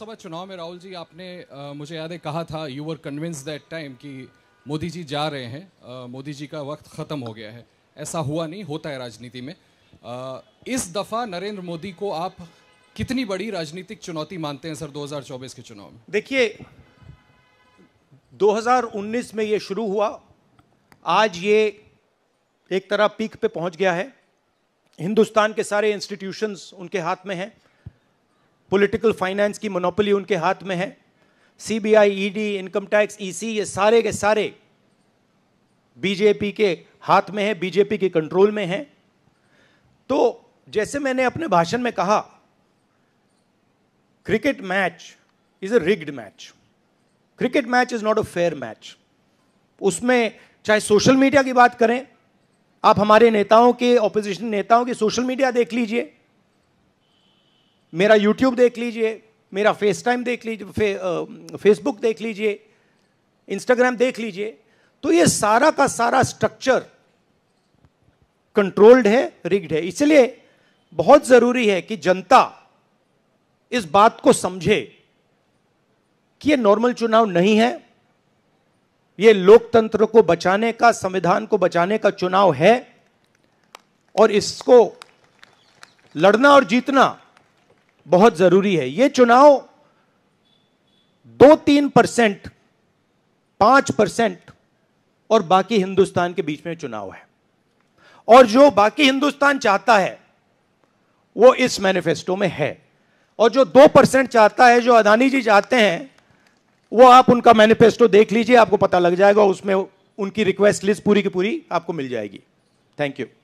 लोकसभा चुनाव में राहुल जी आपने आ, मुझे याद है कहा था you were convince that time कि मोदी जी जा रहे हैं मोदी जी का वक्त ख़त्म हो गया है ऐसा हुआ नहीं होता है राजनीति में आ, इस दफ़ा नरेंद्र मोदी को आप कितनी बड़ी राजनीतिक चुनौती मानते हैं सर 2024 के चुनाव में देखिए 2019 में ये शुरू हुआ आज ये एक तरह पीक पे पहुंच गया है हिंदुस्तान के सारे इंस्टीट्यूशंस उनके हाथ में हैं पॉलिटिकल फाइनेंस की मोनोपोली उनके हाथ में है CBI, ED, income tax EC ये सारे के सारे बीजेपी के हाथ में है बीजेपी के कंट्रोल में है तो जैसे मैंने अपने भाषण में कहा cricket match is a rigged match cricket match is not a fair match उसमें चाहे सोशल मीडिया की बात करें आप हमारे नेताओं के ऑपोजिशन नेताओं के सोशल मीडिया देख लीजिए मेरा यूट्यूब देख लीजिए मेरा फेस टाइम देख लीजिए फे, फेसबुक देख लीजिए इंस्टाग्राम देख लीजिए तो ये सारा का सारा स्ट्रक्चर कंट्रोल्ड है रिग्ड है इसलिए बहुत जरूरी है कि जनता इस बात को समझे कि ये नॉर्मल चुनाव नहीं है ये लोकतंत्र को बचाने का संविधान को बचाने का चुनाव है और इसको लड़ना और जीतना बहुत जरूरी है ये चुनाव दो तीन परसेंट पांच परसेंट और बाकी हिंदुस्तान के बीच में चुनाव है और जो बाकी हिंदुस्तान चाहता है वो इस मैनिफेस्टो में है और जो दो परसेंट चाहता है जो अदानी जी चाहते हैं वो आप उनका मैनिफेस्टो देख लीजिए आपको पता लग जाएगा उसमें उनकी रिक्वेस्ट लिस्ट पूरी की पूरी आपको मिल जाएगी थैंक यू